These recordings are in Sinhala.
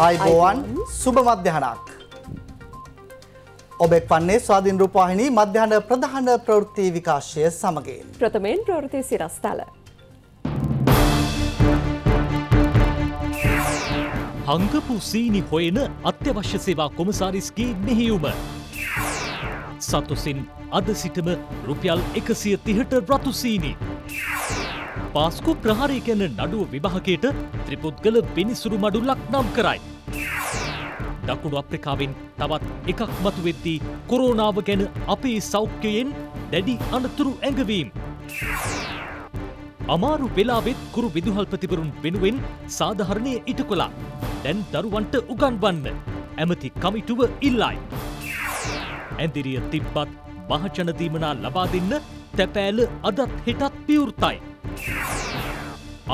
ආයිබෝවන් සුබ මධ්‍යහනක්. ඔබෙක් වන්නේ ස්වාධීන් රූපවාහිනී මධ්‍යහන ප්‍රධාන ප්‍රවෘත්ති විකාශය සමගින්. ප්‍රථමයෙන් ප්‍රවෘත්ති සිරස්තල. හංගපු සීනි හොයන අත්‍යවශ්‍ය සේවා කොමසාරිස්ගේ මෙහෙයුම. සතුසින් අද සිටම රුපියල් එකසිය තිහට රතුසීනි. පාස්කු ප්‍රහාරය ගැන නඩුව විභාගයට ත්‍රිපුද්ගල බිනිසුරු මඩුල්ලක් නම් කරයි. දකුණු අප්‍රිකාවෙන් තවත් එකක් මතුවෙද්දී කොරෝනාව ගැන අපේ සෞඛ්‍යයෙන් දැඩි අනතුරු ඇඟවීම්. අමාරු වෙලාවෙත් කුරු විදුහල්පතිවරුන් වෙනුවෙන් සාධහරණය ඉට කොලා. දැන් දරුවන්ට උගන්වන්න. ඇමති කමිටුව ඉල්ලයි. ඇදිරිය තිබ්බත් මහජනදීමනා ලබා දෙන්න තැපෑල අදත් හෙටත් පිවෘතයි.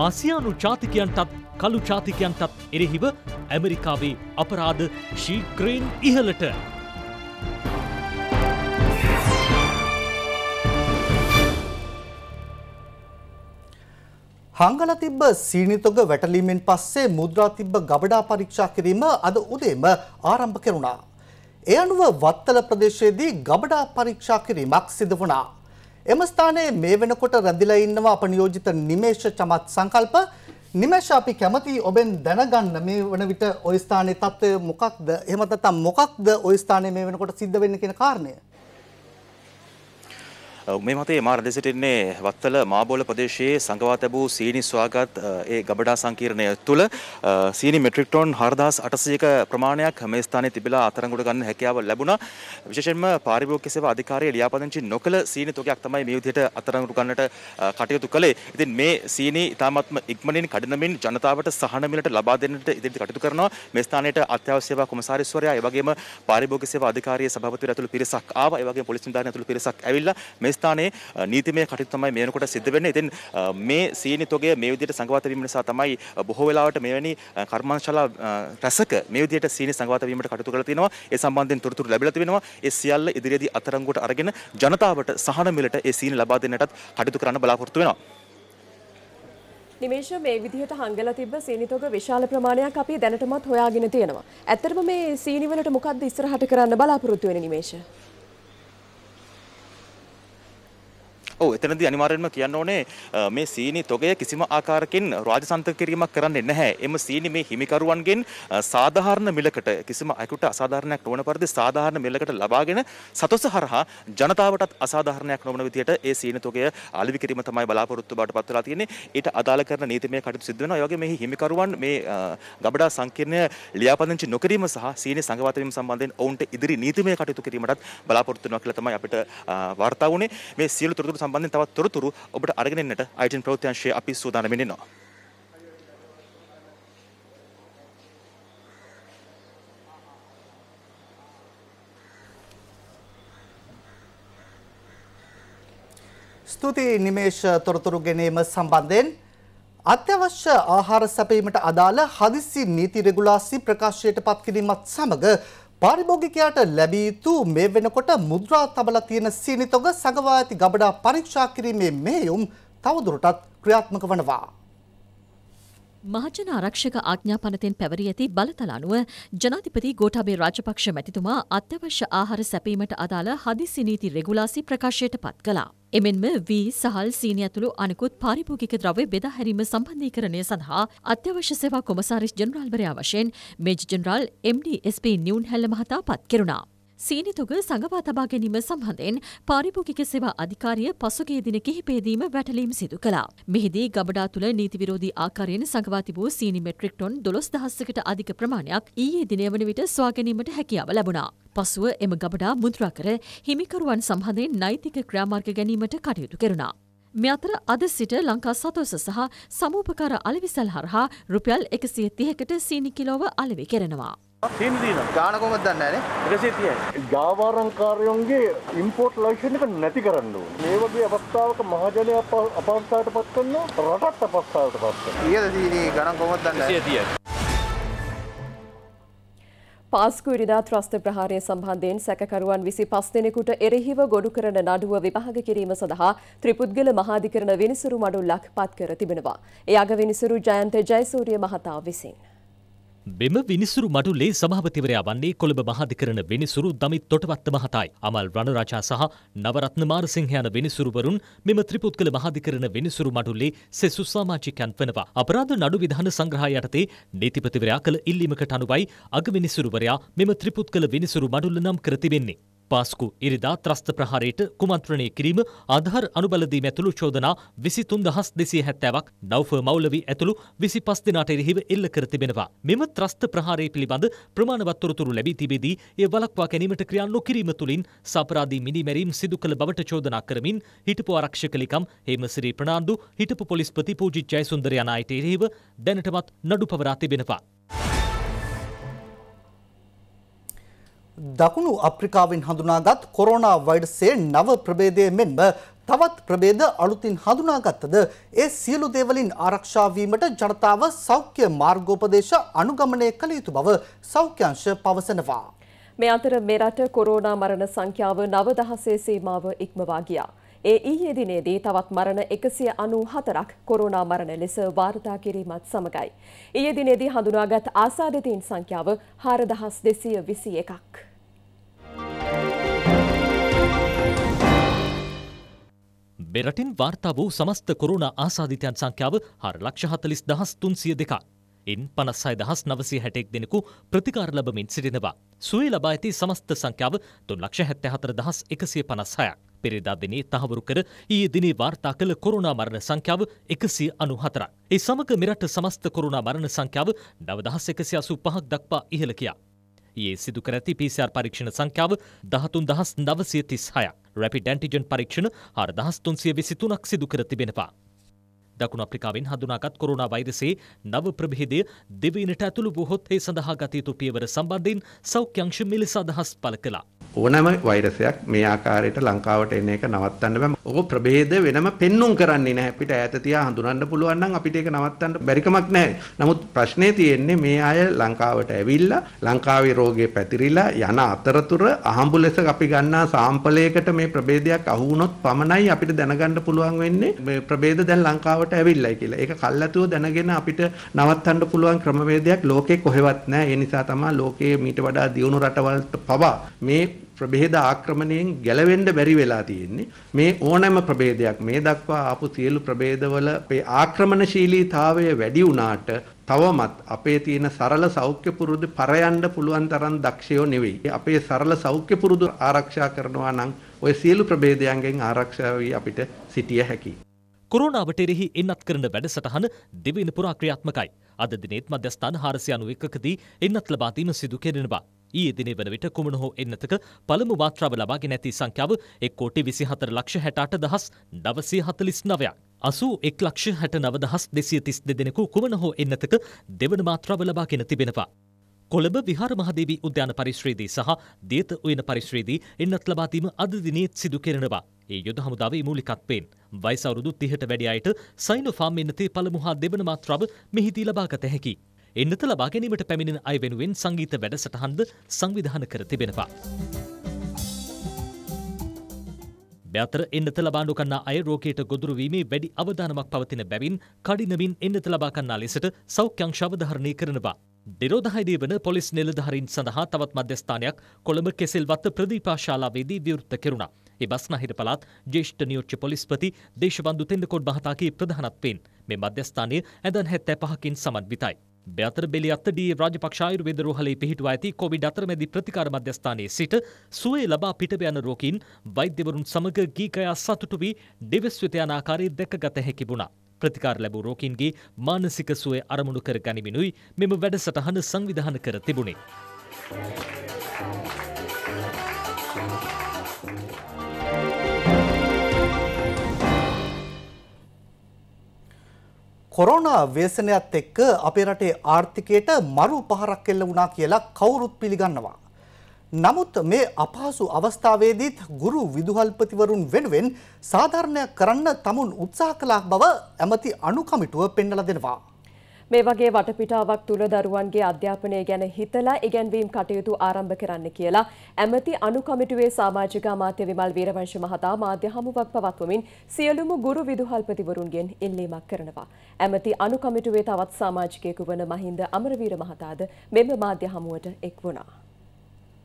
ආසියානු චාතිකයන්ටත් කළු චාතිකයන්ටත් එරෙහිව ඇමරිකාවේ අපරාධ ශීක්‍රයෙන් ඉහලට. හංගල තිබ්බ සීනිතොග වැටලීමෙන් පස්සේ මුද්‍රා තිබ්බ ගබඩා පරීක්ෂා කිරීම අද උදේම ආරම්භ කෙරුණා. එ අනුව වත්තල ප්‍රදේශයේදී ගබඩා පරීක්ෂා කිරීමක් සිදු වුණා. එම ස්ථානයේ මේ වෙනකොට රැඳිලා ඉන්නවා අප නියෝජිත නිමේෂ චමත් සංකල්ප නිමේෂ අපි කැමති ඔබෙන් දැනගන්න මේ වන විට ওই ස්ථානයේ තත්ත්වය මොකක්ද එහෙමත් නැත්නම් මොකක්ද ওই ස්ථානයේ මේ වෙනකොට සිද්ධ වෙන්නේ කියන කාරණය මේ මතේ මා රැඳී සිටින්නේ වත්තල මාබෝල ප්‍රදේශයේ සංගවා තැබූ සීනි සොයාගත් ඒ ගබඩා සංකීර්ණය තුළ සීනි මෙට්‍රික් ටොන් 4800ක ප්‍රමාණයක් මේ ස්ථානයේ තිබිලා අත්අඩංගුවට ගන්න හැකියාව ලැබුණා. විශේෂයෙන්ම පාරිභෝගික සේවා අධිකාරිය ලියාපදිංචි නොකළ සීනි තොගයක් තමයි මේ විදිහට අත්අඩංගුවට ගන්නට කටයුතු කළේ. ඉතින් මේ සීනි ඉතාමත්ම ඉක්මනින් කඩනමින් ජනතාවට සහන මිලට ලබා දෙන්නට ඉදිරියට කටයුතු කරනවා. මේ ස්ථානයේ අත්‍යවශ්‍ය සේවා කොමසාරිස්වරයා ඒ වගේම පාරිභෝගික සේවා අධිකාරිය සභාපතිවරයා ඇතුළු පිරිසක් ආවා. ඒ වගේම පොලිස් නිලධාරියන් ඇතුළු පිරිසක් ඇවිල්ලා මේ මධ්‍යස්ථානයේ නීතිමය කටයුතු තමයි මේ වෙනකොට සිද්ධ වෙන්නේ. ඉතින් මේ සීනිතොගේ මේ විදිහට සංඝවාත වීම නිසා තමයි බොහෝ වෙලාවට මෙවැනි කර්මාන්ශලා රැසක මේ විදිහට සීනි සංඝවාත වීමට කටයුතු කරලා තිනවා. ඒ සම්බන්ධයෙන් තොරතුරු ලැබිලා තිනවා. ඒ සියල්ල ඉදිරියේදී අත්අඩංගුවට අරගෙන ජනතාවට සහන මිලට ඒ සීනි ලබා දෙන්නටත් කටයුතු කරන්න බලාපොරොත්තු වෙනවා. නිමේෂ මේ විදිහට හංගලා තිබ්බ සීනිතෝග විශාල ප්‍රමාණයක් අපි දැනටමත් හොයාගෙන තියෙනවා. ඇත්තටම මේ සීනිවලට මොකද්ද ඉස්සරහට කරන්න බලාපොරොත්තු වෙන්නේ නිමේෂ? ඔව් එතනදී අනිවාර්යයෙන්ම කියන්න ඕනේ මේ සීනි තොගය කිසිම ආකාරකින් රාජසන්තක කිරීමක් කරන්නේ නැහැ. එම සීනි මේ හිමිකරුවන්ගෙන් සාධාරණ මිලකට කිසිම අයෙකුට අසාධාරණයක් නොවන පරිදි සාධාරණ මිලකට ලබාගෙන සතොස හරහා ජනතාවටත් අසාධාරණයක් නොවන විදියට ඒ සීනි තොගය අලෙවි කිරීම තමයි බලාපොරොත්තු බවට පත් වෙලා තියෙන්නේ. ඊට අදාළ කරන නීතිමය කටයුතු සිදු වෙනවා. ඒ වගේම මේ හිමිකරුවන් මේ ගබඩා සංකීර්ණය ලියාපදිංචි නොකිරීම සහ සීනි සංඝවත වීම සම්බන්ධයෙන් ඔවුන්ට ඉදිරි නීතිමය කටයුතු කිරීමටත් බලාපොරොත්තු වෙනවා කියලා තමයි අපිට වාර්තා වුණේ. මේ සියලු තොරතුරු සම්බන්ධ තවත් තොරතුරු ඔබට අරගෙනන්නට අයිටන් ප්‍රවෘතිංශය අපි සූදානමිනිනවා. ස්තුතියි නිමේෂ තොරතුරු ගැනීම සම්බන්ධයෙන් අත්‍යවශ්‍ය ආහාර සැපීමට අදාළ හදිසි නීති රෙගුලාසි ප්‍රකාශයට පත්කිරීමත් සමග පාරිභෝගිකයාට ලැබිය යුතු මේ වෙනකොට මුද්‍රා තබලා තියෙන සීනිතොග සඟවා ඇති ගබඩා පරීක්ෂා කිරීමේ මෙහෙයුම් තවදුරටත් ක්‍රියාත්මක වනවා. මහජන ආරක්ෂක ආඥාපනතෙන් පැවරී ඇති බලතල අනුව ජනාධිපති ගෝඨාභය රාජපක්ෂ මැතිතුමා අත්‍යවශ්‍ය ආහාර සැපීමට අදාළ හදිසි නීති රෙගුලාසි ප්‍රකාශයට පත් කළා. එමෙන්ම වී සහල් සීනි ඇතුළු අනෙකුත් පාරිභෝගික ද්‍රව්‍ය බෙදා හැරීම සම්බන්ධීකරණය සඳහා අත්‍යවශ්‍ය සේවා කොමසාරිස් ජනරාල්වරයා වශයෙන් මේජ ජනරාල් එම්ඩී එස්පී නියුන් හැල්ල මහතා පත් කෙරුණා. සීනිතුග සඟවා තබා ගැනීම සම්බන්ධයෙන් පාරිභෝගික සේවා අධිකාරිය පසුගිය දින කිහිපයේදීම වැටලීම් සිදු කළා. මෙහිදී ගබඩා තුළ නීති විරෝධී ආකාරයෙන් සංගවා තිබූ සීනි මෙට්‍රික් ටොන් 12000කට අධික ප්‍රමාණයක් ඊයේ දිනය වන විට සොයා ගැනීමට හැකියාව ලැබුණා. පසුව එම ගබඩා මුද්‍රා කර හිමිකරුවන් සම්බන්ධයෙන් නෛතික ක්‍රියාමාර්ග ගැනීමට කටයුතු කෙරුණා. මෙ අතර අද සිට ලංකා සතෝස සහ සමූපකාර අලෙවිසල් හරහා රුපියල් එකසිය තිහකට සීනි කිලෝව අලෙවි කරනවා. සීනදීන ගාන කොමද දන්නේ එකසේ තියයි ජාවාරංකාරයන්ගේ ඉම්පෝට් ලයිසන් එක නැති කරන්න ඕනේ. මේ වගේ අවස්ථාවක මහජනය අපහසුතාවට පත් කරනවා රටත් අපහසුතාවට පත් කරනවා. ඊයද සීනේ ගණන් කොමද දන්නේ 130යි. පාස්කු ඉරිදා ත්‍රස්ත ප්‍රහාරය සම්බන්ධයෙන් සැකකරුවන් 25 දෙනෙකුට එරෙහිව ගොඩු කරන නඩුව විභාග කිරීම සඳහා ත්‍රිපුද්ගල මහාධිකරණ විනිසුරු මඩුල්ලක් පත් කර තිබෙනවා. ඒ අග විනිසුරු ජයන්ත ජයසූරිය මහතා විසින් මෙම විනිසුරු මඩුල්ලේ සභාපතිවරයා වන්නේ කොළඹ මහාධිකරණ විනිසුරු දමිත් තොටවත්ත මහතායි. අමල් රණරාජා සහ නවරත්න මාරසිංහ යන විනිසුරුවරුන් මෙම ත්‍රිපුත්කල මහාධිකරණ විනිසුරු මඩුල්ලේ සෙසු සමාජිකයන් වෙනවා. අපරාධ නඩු විධාන සංග්‍රහය යටතේ නීතිපතිවරයා කළ ඉල්ලීමකට අනුවයි අග විනිසුරුවරයා මෙම ත්‍රිපුත්කල විනිසුරු මඩුල්ල නම් කර තිබෙන්නේ. පාස්කු ඉරිදා ත්‍රස්ත ප්‍රහාරයට කුමන්ත්‍රණය කිරීම අධහර අනුබලදී ඇතුළු චෝදනා විසි තුන් දහස් දෙසිය හැත්තෑවක් ඩව්ෆ මවලවී ඇතුළු විසි පස් දෙනාට එරෙහිව එල්ල කර තිබෙනවා. මෙම ත්‍රස්ත ප්‍රහාරය පිළිබඳ ප්‍රමාණවත්තොරතුරු ලැබී තිබේදී ඒ වලක්වා ගැනීමට ක්‍රියාන් නොකිරීම තුළින් සපරාදී මිනිමැරීම් සිදු කළ බවට චෝදනා කරමින් හිටපු ආරක්ෂකලිකම් හේමසිරී ප්‍රනාන්දු හිටපු පොලිස්පති පූජිත් ජයසුන්දර යන අයට එරෙහිව දැනටමත් නඩු පවරා තිබෙනවා. දකුණු අප්‍රිකාවෙන් හඳුනාගත් කොරෝනා වෛරසයේ නව ප්‍රභේදය මෙන්ම තවත් ප්‍රභේද අලුතින් හඳුනාගත්තද ඒ සියලු දේවලින් ආරක්ෂා වීමට ජනතාව සෞඛ්‍ය මාර්ගෝපදේශ අනුගමනය කළ යුතු බව සෞඛ්‍යංශ පවසනවා. මේ අතර මෙරට කොරෝනා මරණ සංඛ්‍යාව 9000 සීමාව ඉක්මවා ගියා. ඒ ඊයේ දිනේදී තවත් මරණ 194ක් කොරෝනා මරණ ලෙස වාර්තා කිරීමත් සමගයි. ඊයේ දිනේදී හඳුනාගත් ආසාදිතයින් සංඛ්‍යාව 4221ක්. මෙරටින් වාර්තා වූ සමස්ත කොරුණ ආසාධිතයන් සංඛ්‍යාව හර ලක්ෂ හතලිස් දහස් තුන්සිය දෙකක්. ඉන් පනස්සයි දහස් නවසී හැටෙක් දෙනෙකු ප්‍රතිකාර ලබමින් සිටිනවා. සුවය ලබා ඇති සමස්ත සංඛ්‍යාව තුන් ලක්ෂ හැත්ත හතර දහස් එකසිය පනස්හයක්. පෙරදා දිනේ තහවුරු කර ඊයේ දිනේ වාර්තා කළ කොරුණා මරණ සංඛ්‍යාව එකසිය අනු හතරක්. ඒ සමග මෙරට සමස්ත කොරුණා මරණ සංඛ්‍යාව නවදහස් එකසිය අසු පහක් දක්වා ඉහළ කියා. ඊයේ සිදු කර ඇති PCR පරීක්ෂණ සංඛ්‍යාව දහතුන් දහස් නවසිය තිස් හයක්. රැපිඩ් ඇන්ටිජන් පරීක්ෂණ හර දහස් තුන්සිය විසි තුනක් සිදු කර තිබෙනවා. දකුණු අප්‍රිකාවෙන් හඳුනාගත් කොරෝනා වෛරසයේ නව ප්‍රභේදය දෙවීනට ඇතුළු වූහොත් ඒ සඳහා ගත යුතු පියවර සම්බන්ධයෙන් සෞඛ්‍යංශ මෙලෙස අදහස් පළ කළා. ඕනෑම වෛරසයක් මේ ආකාරයට ලංකාවට එන එක නවත්තන්න බෑ. ඕක ප්‍රභේද වෙනම පෙන්눔 කරන්නේ නැහැ. අපිට ඈත තියා හඳුනන්න පුළුවන් නම් අපිට ඒක නවත්තන්න බැරි කමක් නැහැ. නමුත් ප්‍රශ්නේ තියෙන්නේ මේ අය ලංකාවට ඇවිල්ලා ලංකාවේ රෝගේ පැතිරිලා යන අතරතුර අහඹු ලෙස අපි ගන්නා සාම්පලයකට මේ ප්‍රභේදයක් අහු වුණොත් පමණයි අපිට දැනගන්න පුළුවන් වෙන්නේ මේ ප්‍රභේද දැන් ලංකාවට වාර්තාවට ඇවිල්ලයි කියලා. ඒක කල්ැතුව දැනගෙන අපිට නවත්තන්න පුළුවන් ක්‍රමවේදයක් ලෝකේ කොහෙවත් නැහැ. ඒ නිසා තමයි ලෝකයේ මීට වඩා දියුණු රටවල් පවා මේ ප්‍රභේද ආක්‍රමණයෙන් ගැලවෙන්න බැරි වෙලා තියෙන්නේ මේ ඕනෑම ප්‍රභේදයක් මේ දක්වා ආපු සියලු ප්‍රභේදවල අපේ ආක්‍රමණශීලීතාවය වැඩි වුණාට තවමත් අපේ තියෙන සරල සෞඛ්‍ය පුරුදු පරයන්න පුළුවන් තරම් දක්ෂයෝ නෙවෙයි අපේ සරල සෞඛ්‍ය පුරුදු ආරක්ෂා කරනවා නම් ওই සියලු ප්‍රභේදයන්ගෙන් ආරක්ෂා වී අපිට සිටිය හැකියි කොරෝනාවට එරෙහි එන්නත් කරන වැඩසටහන දෙවෙනි පුරා ක්‍රියාත්මකයි. අද දිනෙත් මධ්‍යස්ථාන 491කදී එන්නත් ලබා දීම සිදු කෙරෙනවා. ඊයේ දිනේ වන විට කුමන හෝ එන්නතක පළමු මාත්‍රාව ලබාගෙන ඇති සංඛ්‍යාව 1 කෝටි 24 ලක්ෂ 68 දහස් 949ක්. 81 ලක්ෂ 69 දහස් 232 දෙනෙකු කුමන හෝ එන්නතක දෙවන මාත්‍රාව ලබාගෙන තිබෙනවා. කොළඹ විහාර මහදේවී උද්‍යාන පරිශ්‍රයේදී සහ දියත උයන පරිශ්‍රයේදී එන්නත් ලබා දීම අද දිනේත් සිදු කෙරෙනවා. ඒ යුද හමුදාවේ මූලිකත්වයෙන් වයස අවුරුදු 30ට වැඩි අයට සයිනෝෆාම් එන්නතේ පළමු හා දෙවන මාත්‍රාව මෙහිදී ලබාගත හැකියි. එන්නත ලබා ගැනීමට පැමිණෙන අය වෙනුවෙන් සංගීත වැඩසටහන්ද සංවිධාන කර තිබෙනවා. බැතර එන්නත ලබාඩු කන්නා අය රෝකයට ගොදුරුවීමේ වැඩි අවධානමක් පවතින බැවින් කඩිනමින් එන්නත ලබා කන්නා ලෙසට සෞඛ්‍යංශ අවධාරණය කරනවා. නිරෝධහයිදී වන පොලිස් නිලධහරින් සඳහා තවත් මධ්‍යස්ථානයක් කොළඹ කෙසිල්වත්ත ප්‍රදීපාශාලාවේදී විවෘත්ත කෙරුණා. ඒ බස්නාහිර පළාත් ජේෂ්ඨ නියෝච්‍ය පොලිස්පති දේශබන්දු තෙන්ඩකොඩ් මහතාගේ ප්‍රධානත්වයෙන් මේ මධ්‍යස්ථානය ඇදන් හැත්තෑ පහකින් සමන්විතයි. බ්‍යතර බෙලියත්ත ඩී රාජපක්ෂායුර වෙද රෝහලේ පිහිටුවා ඇති කොවිඩ් අතරමැදි ප්‍රතිකාර මධ්‍යස්ථානයේ සිට සුවේ ලබා පිටබ යන රෝගීන් වෛද්‍යවරුන් සමග ගීකයා සතුටු වී දෙවස්විත යන ආකාරයේ දැකගත හැකි වුණා. ප්‍රතිකාර ලැබූ රෝකින්ගේ මානසික සුවය අරමුණු කර ගනිමිනුයි මෙම වැඩසටහන සංවිධාන කර තිබුණේ. කොරෝනා වේසනයත් එක්ක අපේ රටේ ආර්ථිකයට මරු පහරක් එල්ල වුණා කියලා කවුරුත් පිළිගන්නවා. නමුත් මේ අපහසු අවස්ථාවේදීත් ගුරු විදුහල්පතිවරුන් වෙනුවෙන් සාධාරණයක් කරන්න තමුන් උත්සාහ කළා බව ඇමති අනුකමිටුව පෙන්වලා දෙනවා. මේ වගේ වටපිටාවක් තුළ දරුවන්ගේ අධ්‍යාපනය ගැන හිතලා ඉගැන්වීම් කටයුතු ආරම්භ කරන්න කියලා ඇමති අනුකමිටුවේ සමාජික අමාත්‍ය විමල් වීරවංශ මහතා මාධ්‍ය හමුවක් පවත්වමින් සියලුම ගුරු විදුහල්පතිවරුන්ගෙන් ඉල්ලීමක් කරනවා. ඇමති අනුකමිටුවේ තවත් සමාජිකයෙකු වන මහින්ද අමරවීර මහතාද මෙම මාධ්‍ය හමුවට එක් වුණා.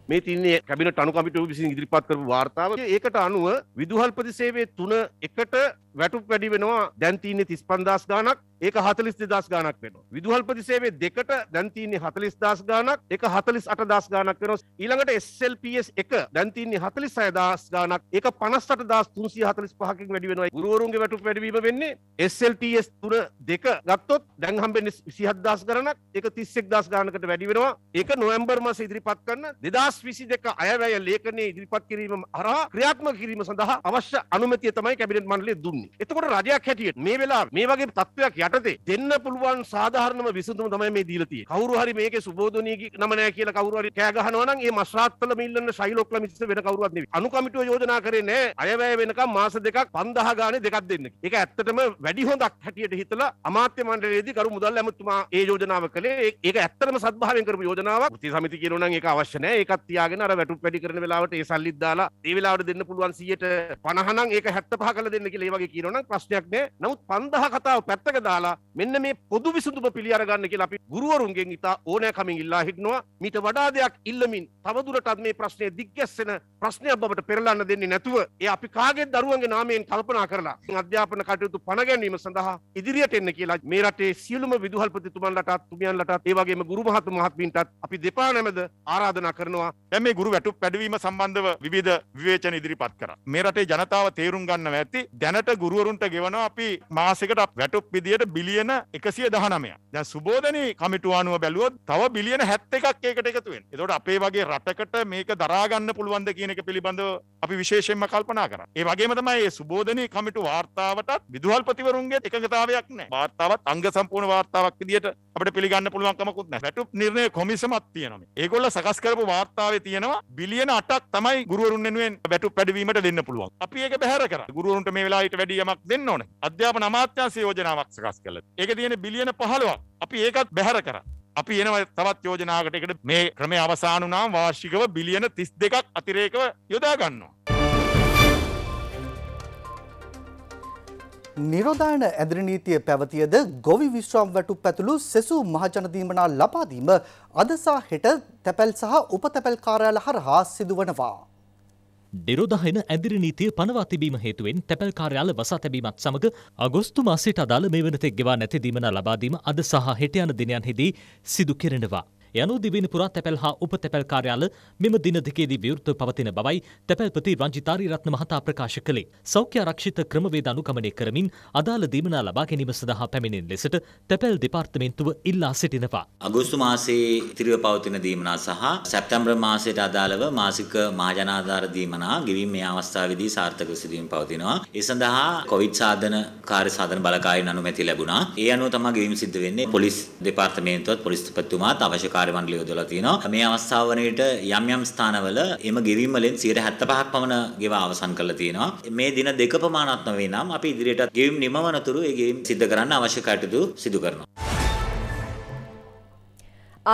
මේ තින්නේ කැබිනට අනුකමිටු විසින් ඉදිරිපත් කරපු වාර්තාව ඒකට අනුව විදුහල්පති සේවයේ තුන එකට වැටුප් වැඩි වෙනවා දැන් තින්නේ 35000 ගාණක් ඒක හතලිස් දෙදස් ගානක් වෙන විදුහල්පති සේවේ දෙකට දැන්තින්නේ හතලිස් දස් ගානක් එක හතලිස් අට දස් ගානක් වෙනස් ඊළඟට SLPS එක දැන්තින්නේ හතලිස් අය දස් ගානක් එක පනස්සට දස් තුන්සිය හතලිස් පහකින් වැඩි වෙනවා ගුරුවරුන්ගේ වැටුප් වැඩවීම වෙන්නේ SLTS තුන දෙක ගත්තොත් දැන් හම්බෙන්නේ විසිහත් දස් ගණනක් එක තිස්සෙක් දස් ගානකට වැඩි වෙනවා ඒක නොවැම්බර් මාස ඉදිරිපත් කරන දෙදස් විසි දෙක අයවැය ලේඛනයේ ඉදිරිපත් කිරීම හරහා ක්‍රියාත්මක කිරීම සඳහා අවශ්‍ය අනුමැතිය තමයි කැබිනට් මණ්ඩලය දුන්නේ එතකොට රජයක් හැටියට මේ වෙලාව මේ වගේ තත්ත්වයක් යට යටතේ දෙන්න පුළුවන් සාධාරණම විසඳුම තමයි මේ දීලා තියෙන්නේ. කවුරු හරි මේකේ සුබෝධනීය නම නැහැ කියලා කවුරු හරි කෑ ගහනවා නම් ඒ මස්රාත්වල මිල්ලන ශෛලොක්ල මිස වෙන කවුරුවත් නෙවෙයි. අනුකමිටුව යෝජනා කරේ නැහැ. අයවැය වෙනකම් මාස දෙකක් 5000 ගානේ දෙකක් දෙන්න. ඒක ඇත්තටම වැඩි හොඳක් හැටියට හිතලා අමාත්‍ය මණ්ඩලයේදී කරු මුදල් ඇමතුමා ඒ යෝජනාව කළේ. ඒක ඇත්තටම සත්භාවයෙන් කරපු යෝජනාවක්. ප්‍රති සමිති කියනෝ නම් ඒක අවශ්‍ය නැහැ. ඒකත් තියාගෙන අර වැටුප් වැඩි කරන වෙලාවට ඒ සල්ලිත් දාලා ඒ වෙලාවට දෙන්න පුළුවන් 100ට 50 නම් ඒක 75 කරලා දෙන්න කියලා ඒ වගේ කියනෝ නම් ප්‍රශ්නයක් නෑ. නමුත් 5000 කතාව පැත්තක දාලා දාලා මෙන්න මේ පොදු විසඳුම පිළිඅරගන්න කියලා අපි ගුරුවරුන්ගෙන් ඉතා ඕනෑකමින් ඉල්ලා හිටනවා මිට වඩා දෙයක් ඉල්ලමින් තවදුරටත් මේ ප්‍රශ්නය දිග්ගැස්සෙන ප්‍රශ්නයක් බවට පෙරලන්න දෙන්නේ නැතුව ඒ අපි කාගේ දරුවන්ගේ නාමයෙන් කල්පනා කරලා අධ්‍යාපන කටයුතු පණ ගැනීම සඳහා ඉදිරියට එන්න කියලා මේ රටේ සියලුම විදුහල්පතිතුමන්ලටත් තුමියන්ලටත් ඒ වගේම ගුරු මහතු මහත්මීන්ටත් අපි දෙපා නැමද ආරාධනා කරනවා දැන් මේ ගුරු වැටුප් වැඩිවීම සම්බන්ධව විවිධ විවේචන ඉදිරිපත් කරා මේ රටේ ජනතාව තේරුම් ගන්නවා ඇති දැනට ගුරුවරුන්ට ගෙවනවා අපි මාසෙකට වැටුප් විදියට බිලියන එකසිය දහනමය දැ සුබෝධනී කමිටු අනුව බැලුවොත් තව බිලියන හැත්ත එකක් ඒකට එකතුවෙන් එතොට අපේ වගේ රටකට මේක දරාගන්න පුළුවන්ද කියන එක පිළිබඳව අපි විශේෂෙන්ම කල්පනා කර ඒ වගේම තමයි සුබෝධනී කමිටු වාර්තාවටත් විදුහල්පතිවරුන්ගේ එකගතාවයක් නෑ වාර්තාවත් අංග සම්පූර්ණ වාර්තාවක් විදිට අපට පිළිගන්න පුළුවන්කමකුත් නෑ වැටුප් නිර්ණය කොමිසමත් තියෙනම ඒගොල්ල සකස් කරපු වාර්තාවේ තියෙනවා බිලියන අටක් තමයි ගුරුවරුන් වෙනුවෙන් වැටුප් වැඩිවීමට දෙන්න පුළුවන් අපි ඒක බැහැර කර ගුරුවරුන්ට මේ වෙලාවට වැඩි යමක් දෙන්න ඕනේ අධ්‍යාපන අමාත්‍යාංශ යෝජනාවක් සකස් සකස් කල එක තියෙන බිලියන පහළුවක් අපි ඒකත් බැහර කර අපි එනව තවත් යෝජනාවට එකට මේ ක්‍රමය අවසානු නම් වාර්ෂිකව බිලියන තිස් දෙකක් අතිරේකව යොදාගන්නවා. නිරෝධායන ඇදිරි නීතිය පැවතියද ගොවි විශ්‍රාම් වැටු පැතුළු සෙසු මහජනදීමනා ලබාදීම අදසා හෙට තැපැල් සහ උපතැපැල් කාර්යාල හරහා සිදුවනවා. නිරෝධහයන ඇදිරි නීතිය පනවා තිබීම හේතුවෙන් තැපැල් කාර්යාල වසා තැබීමත් සමඟ අගොස්තු මාසයට අදාළ මේ වනතෙක් ගෙවා නැතිදීමන ලබාදීම අද සහ හෙට යන දිනයන් හිදී සිදු කෙරෙනවා. යනු දිවිනිපුරා තැපැල් හා උපතැපැල් කාර්යාල මෙම දින දෙකේදී විවෘතව පවතින බවයි තැපැල්පති රංජිතාරි රත්න මහතා ප්‍රකාශ කළේ. සෞඛ්‍ය ආරක්ෂිත ක්‍රමවේද අනුගමනය කරමින් අදාළ දීමනා ලබා ගැනීම සඳහා පැමිණෙන ලෙසට තැපැල් දෙපාර්තමේන්තුව ඉල්ලා සිටිනවා. අගෝස්තු මාසයේ ඉතිරිව පවතින දීමනා සහ සැප්තැම්බර් මාසයට අදාළව මාසික මහජනාධාර දීමනා ගෙවීම මේ අවස්ථාවේදී සාර්ථකව සිදුවීම පවතිනවා. ඒ සඳහා කොවිඩ් සාධන කාර්ය සාධන බලකායෙන් අනුමැති ලැබුණා. ඒ අනුව තමයි ගෙවීම සිද්ධ වෙන්නේ. පොලිස් දෙපාර්තමේන්තුවත් පොලිස්පතිතුමාත් අවශ්‍ය කාර්ය මණ්ඩලය යොදලා තිනවා. මේ අවස්ථාව වනේට යම් යම් ස්ථානවල එම ගෙවීම් වලින් 75ක් පමණ ගෙව අවසන් කරලා තිනවා. මේ දින දෙක ප්‍රමාණවත් නොවේ නම් අපි ඉදිරියට ගෙවීම් නිමවනතුරු ඒ ගෙවීම් සිද්ධ කරන්න අවශ්‍ය කටයුතු සිදු කරනවා.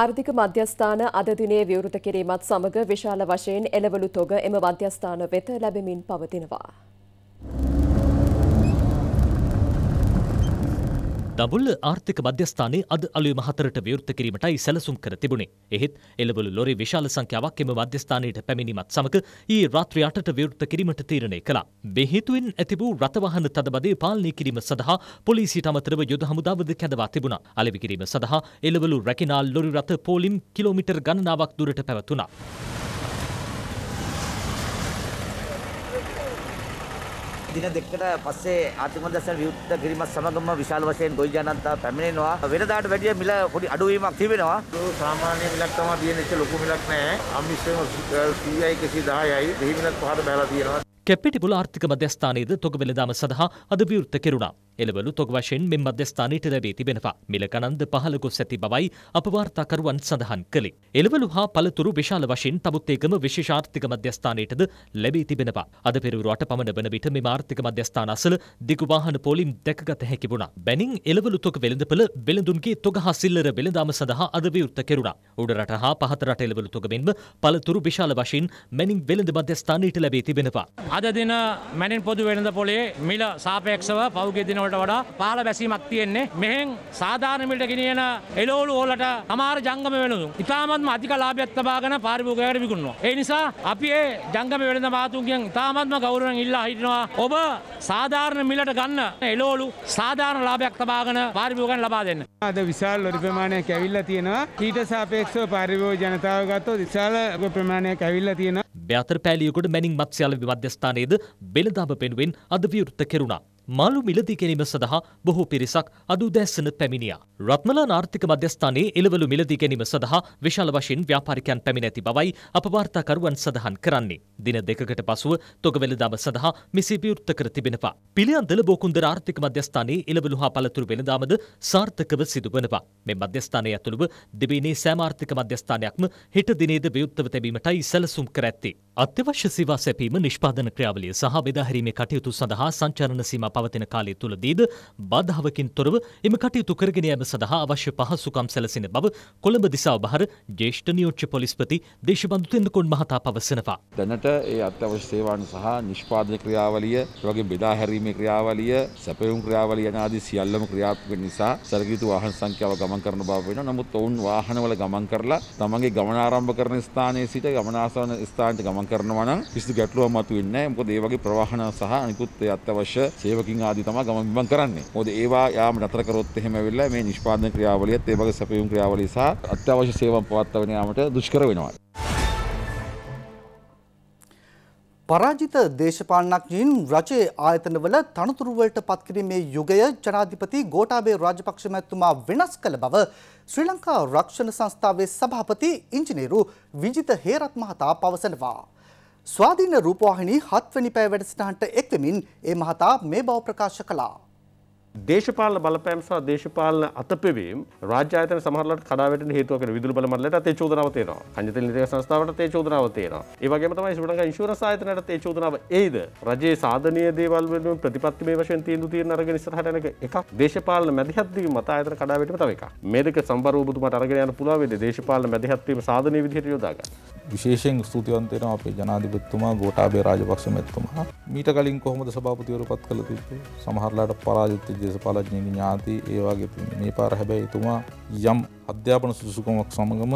ආර්ථික මධ්‍යස්ථාන අද දිනේ විවෘත කිරීමත් සමග විශාල වශයෙන් එළවලු තොග එම මධ්‍යස්ථාන වෙත ලැබෙමින් පවතිනවා. දඹුල්ල ආර්ථික මධ්‍යස්ථානයේ අද අලුයම හතරට විවෘත කිරීමටයි සැලසුම් කර තිබුණේ. එහෙත් එළවලු ලොරි විශාල සංඛ්‍යාවක් එම මධ්‍යස්ථානයට පැමිණීමත් සමග ඊයේ රාත්‍රී 8ට විවෘත කිරීමට තීරණය කළා. බෙහෙතුෙන් ඇති වූ රථ වාහන තදබදේ පාලනය කිරීම සඳහා පොලිසියට අමතරව යුද හමුදාවද කැඳවා තිබුණා. අලෙවි කිරීම සඳහා එළවලු රැකිනා ලොරි රථ පෝලිම් කිලෝමීටර් ගණනාවක් දුරට පැවතුණා. දින දෙකකට පස්සේ ආතිමල් දැසල් විවුර්ත කිරීමත් සමගම විශාල වශයෙන් ගොවි ජනතා පැමිණෙනවා. වෙනදාට වැඩිය මිල පොඩි අඩුවීමක් තිබෙනවා. සාමාන්‍ය මිලක් තමයි දිනෙච්ච ලොකු මිලක් නැහැ. අම්මිස්සම 100යි 110යි දෙහි මිලක් පහට බහලා තියෙනවා. කැපිටිපුල ආර්ථික මධ්‍යස්ථානයේද තොග වෙළඳාම සඳහා අද විවෘත කෙරුණා. එළවලු තොග වශයෙන් මෙම මධ්‍යස්ථානයට ලැබී තිබෙනවා. මිල ගණන්ද පහළ ගොස් ඇති බවයි අප වාර්තාකරුවන් සඳහන් කළේ. එළවලු හා පළතුරු විශාල වශයෙන් තමුත් ඒකම විශේෂාර්ථික මධ්‍යස්ථානයටද ලැබී තිබෙනවා. අද පෙරවරුවට පමණ වන විට මෙම ආර්ථික මධ්‍යස්ථාන අසල දිගු වාහන පොලිම් දැකගත හැකි වුණා. බැනින් එළවලු තොග වෙළඳපළ වෙළඳුන්ගේ තොග හා සිල්ලර වෙළඳාම සඳහා අද විවෘත කෙරුණා. උඩරට හා පහතරට එළවලු තොග මෙන්ම පළතුරු විශාල වශයෙන් මැනින් වෙළඳ මධ්‍යස්ථානයට ලැබී තිබෙනවා. අද දින මැනින් පොදු වෙළඳ පොලේ මිල සාපේක්ෂව පෞගේ දිනවල වලට වඩා පහළ බැසීමක් තියෙන්නේ. මෙහෙන් සාධාරණ මිලට ගෙනියන එළවලු වලට තමාර ජංගම වෙළඳුන් ඉතාමත්ම අධික ලාභයක් තබාගෙන පාරිභෝගිකයන්ට විකුණනවා. ඒ නිසා අපි මේ ජංගම වෙළඳ මාතුන්ගෙන් ඉතාමත්ම ගෞරවයෙන් ඉල්ලා හිටිනවා. ඔබ සාධාරණ මිලට ගන්න එළවලු සාධාරණ ලාභයක් තබාගෙන පාරිභෝගිකයන්ට ලබා දෙන්න. අද විශාල ලොරි ප්‍රමාණයක් ඇවිල්ලා තියෙනවා. ඊට සාපේක්ෂව පාරිභෝගික ජනතාව ගත්තොත් විශාල ප්‍රමාණයක් ඇවිල්ලා තියෙනවා. බ්‍යාතර පෑලියකුට මැනිින් මත්සයාල විමධ්‍යස්ථානයේද බෙලදාම පෙනුවෙන් අද විවෘත්ත කෙරුණා. මලු මිලදී ගැනීම සඳහා බොහෝ පිරිසක් අද උදැස්සන පැමිණියා. රත්මලාන ආර්ථික මධ්‍යස්ථානයේ එළවලු මිලදී ගැනීම සඳහා විශාල වශයෙන් ව්‍යාපාරිකයන් පැමිණ ඇති බවයි අප වාර්තාකරුවන් සඳහන් කරන්නේ. දින දෙකකට පසුව තොග වෙළඳාම සඳහා මෙසේ විවෘත කර තිබෙනවා. පිළියන්දල බෝකුන්දර ආර්ථික මධ්‍යස්ථානයේ එළවලු හා පළතුරු වෙළඳාමද සාර්ථකව සිදු වනවා. මේ මධ්‍යස්ථානය ඇතුළුව දෙවේනේ සෑම ආර්ථික මධ්‍යස්ථානයක්ම හෙට දිනේද විවෘතව තැබීමටයි සැලසුම් කර ඇත්තේ. අත්‍යවශ්‍ය සේවා සැපීම නිෂ්පාදන ක්‍රියාවලිය සහ බෙදාහැරීමේ කටයුතු සඳහා සංචාරණ සීමා පවතින කාලය තුළදීද බාධාවකින් තොරව එම කටයුතු කරගෙන යාම සඳහා අවශ්‍ය පහසුකම් සැලසෙන බව කොළඹ දිසා බහර ජේෂ්ඨ නියෝජ්‍ය පොලිස්පති දේශබන්දු තෙන්නකොන් මහතා පවසනවා. දැනට ඒ අත්‍යවශ්‍ය සේවාන් සහ නිෂ්පාදන ක්‍රියාවලිය, වගේ බෙදා හැරීමේ ක්‍රියාවලිය, සැපයුම් ක්‍රියාවලිය යන ආදී සියල්ලම ක්‍රියාත්මක වෙන නිසා සැලකියුතු වාහන සංඛ්‍යාව ගමන් කරන බව වෙනවා. නමුත් ඔවුන් වාහනවල ගමන් කරලා තමන්ගේ ගමන ආරම්භ කරන ස්ථානයේ සිට ගමනාසන ස්ථානට ගමන් කරනවා නම් කිසිදු ගැටලුවක් මතුවෙන්නේ නැහැ. මොකද ඒ වගේ ප්‍රවාහන සහ අනිකුත් ඒ අත්‍යවශ්‍ය සේවක බයිකින් ආදී තමයි ගමන් බිමන් කරන්නේ. මොකද ඒවා යාම නතර කරොත් එහෙම වෙලා මේ නිෂ්පාදන ක්‍රියාවලියත් ඒ වගේ සැපයුම් ක්‍රියාවලිය සහ අත්‍යවශ්‍ය සේවම් පවත්වාගෙන යාමට දුෂ්කර වෙනවා. පරාජිත දේශපාලනඥයින් රජයේ ආයතනවල තනතුරුවලට පත්කිරීමේ යුගය ජනාධිපති ගෝඨාභය රාජපක්ෂ මැතිතුමා වෙනස් කළ බව ශ්‍රී ලංකා රක්ෂණ සංස්ථාවේ සභාපති ඉංජිනේරු විජිත හේරත් මහතා පවසනවා. ස්වාධීන රූපවාහිනී හත්වනි පැය වැඩසටහනට එක්වමින් ඒ මහතා මේ බව ප්‍රකාශ කළා. දේශපාලන බලපෑම් සහ දේශපාලන අතපෙවීම් රාජ්‍ය ආයතන සමහරලට කඩාවැටෙන හේතුවක් වෙන විදුලි බල මණ්ඩලයටත් ඒ චෝදනාව තියෙනවා. කන්ජතෙල් නීතික සංස්ථාවටත් ඒ චෝදනාව තියෙනවා. ඒ වගේම තමයි ශ්‍රී ලංකා ඉන්ෂුරන්ස් ආයතනයටත් ඒ චෝදනාව එයිද? රජයේ සාධනීය දේවල් වෙනුවෙන් ප්‍රතිපත්තිමය වශයෙන් තීන්දුව తీරන අරගෙන ඉස්සරහට යන එකක් දේශපාලන මැදිහත් වීම මත ආයතන කඩාවැටීම තව එකක්. මේ දෙක සම්බර ඔබතුමාට අරගෙන යන්න පුළුවන් වෙන්නේ දේශපාලන මැදිහත් වීම සාධනීය විදිහට යොදා ගන්න. විශේෂෙන් ස්තුතිවන්ත වෙනවා අපේ ජනාධිපතිතුමා ගෝඨාභය රාජපක්ෂ මැතිතුමා. මීට කලින් කොහොමද සභාපතිවරු පත් කළ තිබ්බේ? සමහරලාට පරාජිත දේශපාලඥයගේ ඥාති ඒවාගේ මේ පාර හැබැයි එතුමා යම් අධ්‍යාපන සුසුකමක් සමඟම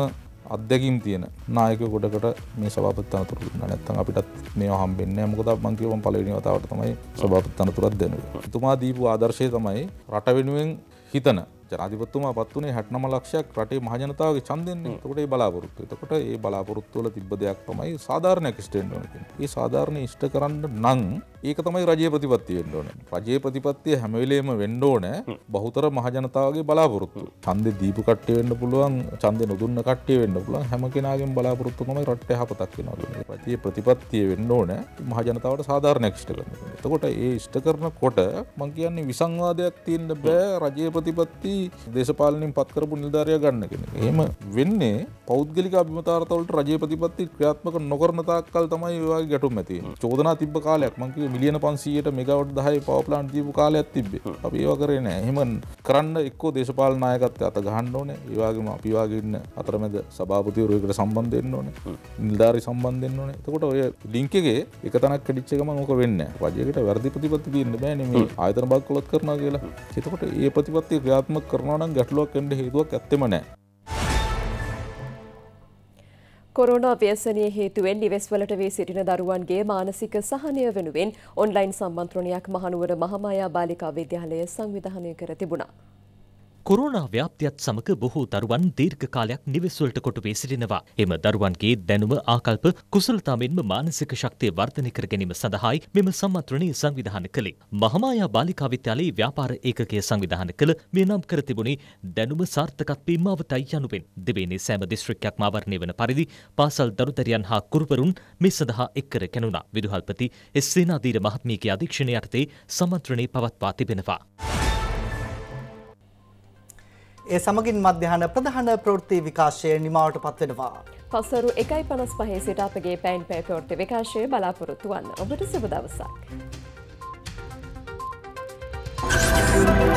අත්දැකීම් තියෙන නායක ගොඩකට මේ සභාපත් අනතුර නැත්තන් අපිටත් මේ හම්බෙන්න මොකද මංකිවම පලනිවතාවට තමයි සභාපත් අනතුරත් දෙනව. එතුමා දීපු ආදර්ශය තමයි රට වෙනුවෙන් හිතන ජනාධිපත්තුමා පත් වනේ හැට්නම ලක්ෂයක් රටේ මහජනතාවගේ චන්දයන්නේ තකට බලාපොරොත්තු එතකොට ඒ බලාපොරොත්තුවල තිබ්බ දෙයක් තමයි සාධාරණයක් ස්ටේන්ඩනකින් ඒ සාධාරණය ඉෂ්ට කරන්න නං ඒක තමයි රජය ප්‍රතිපත්තියෙන් ඕන රජයේ ප්‍රතිපත්තිය හැමවිලේම වෙන්ඩෝන බහුතර මහජනතාවගේ බලාපොරොත්තු චන්ද දීපු කට්ටය වෙන්න පුළුවන් චන්ද නොදුන්න කට්ටය වෙන්න පුළුවන් හැම කෙනගෙන් බලාපොරොත්තුම රට හපතක් නගේ රජයේ ප්‍රතිපත්තිය වෙන්න ඕන මහජනතාවට සාධාරණයක්ෂ්ට කරන එතකොට ඒ ඉෂ්ට කරන කොට මං කියන්නේ විසංවාදයක් තියන්න බෑ රජය ප්‍රතිපත්ති දේශපාලනින් පත්කරපු නිධාරය ගන්න කෙන එහෙම වෙන්නේ පෞද්ගලික අභිමතාරතවලට රජය ප්‍රතිපත්ති ක්‍රියාත්මක නොකරනතාක්කල් තමයි ඒවාගේ ගැටුම් ඇති චෝදනා තිබ්බ කාලයක් මංකිව මිලියන පන්සීයට මෙගවට දහයි පවපලාන් දීපු කාලයක් තිබේ අප ඒවා කරේ නෑ එහෙමන් කරන්න එක්කෝ දේශපාල නායකත්ව අත ගහන්න ඕනේ ඒවාගේම අපිවාගන්න අතරමැද සභාපතිවරුවකට සම්බන්ධෙන්න්න ඕනේ නිල්ධාරි සම්බන්ධෙන්න්න ඕනේ තකොට ඔය ලිංකගේ එක තනක් කඩිච්චකම මොක වෙන්න වජයකට වැරදි ප්‍රතිපත්ති තියන්න බෑනම ආතන බක් කොලත් කරන කියලා එතකොට ඒ ප්‍රතිපත්ති ක්‍රාත්ම කරනවන ගැටලුවක් එන්ඩ හේතුවක් ඇත්තෙම නෑ කොරුණා ව්‍යසනය හේතුවෙන් නිවෙස්වලට වී සිටින දරුවන්ගේ මානසික සහනය වෙනුවෙන් ඔන්ලයින් සම්මන්ත්‍රණයක් මහනුවර මහමායා බාලිකා විද්‍යාලය සංවිධානය කර තිබුණා. කොරෝනා ව්‍යාප්තියත් සමග බොහෝ දරුවන් දීර්ඝ කාලයක් නිවෙස්වලට කොටු වී සිටිනවා. එම දරුවන්ගේ දැනුම ආකල්ප කුසලතා මෙන්ම මානසික ශක්තිය වර්ධනය කර ගැනීම සඳහායි මෙම සම්මන්ත්‍රණය සංවිධානය කළේ. මහමායා බාලිකා විද්‍යාලයේ ව්‍යාපාර ඒකකය සංවිධානය කළ මේ නම් කර තිබුණේ දැනුම සාර්ථකත්වීම අවතයි යනුවෙන්. දෙවේනේ සෑම දිස්ත්‍රික්කයක්ම ආවරණය වන පරිදි පාසල් දරුදරියන් හා කුරුවරුන් මේ සඳහා එක් කර කැණුණා. විදුහල්පති එස් සේනාධීර මහත්මියගේ අධීක්ෂණය යටතේ සම්මන්ත්‍රණය පවත්වා තිබෙනවා. ඒ සමගින් මධ්‍යහන ප්‍රධාන ප්‍රෘත්ති විකාශය නිමාවට පත්වෙනවා. පසරු එකයි පනස් පහේ සිට අපගේ පැයින් පැ ප්‍රෘත්ති විකාශය බලාපොරොත්තු වන්න ඔබට සුබ දවසක්. Thank you.